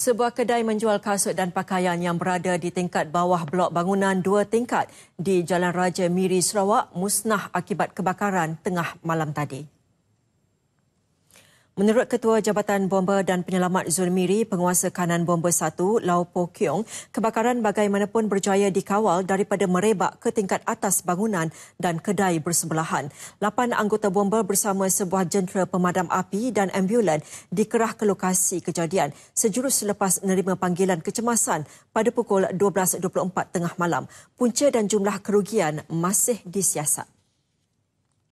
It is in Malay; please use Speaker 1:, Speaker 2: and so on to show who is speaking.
Speaker 1: Sebuah kedai menjual kasut dan pakaian yang berada di tingkat bawah blok bangunan dua tingkat di Jalan Raja Miri Sarawak musnah akibat kebakaran tengah malam tadi. Menurut Ketua Jabatan Bomba dan Penyelamat Zulmiri, Penguasa Kanan Bomba 1, Lau Po Kiong, kebakaran bagaimanapun berjaya dikawal daripada merebak ke tingkat atas bangunan dan kedai bersebelahan. Lapan anggota bomba bersama sebuah jentera pemadam api dan ambulan dikerah ke lokasi kejadian sejurus selepas menerima panggilan kecemasan pada pukul 12.24 tengah malam. Punca dan jumlah kerugian masih disiasat.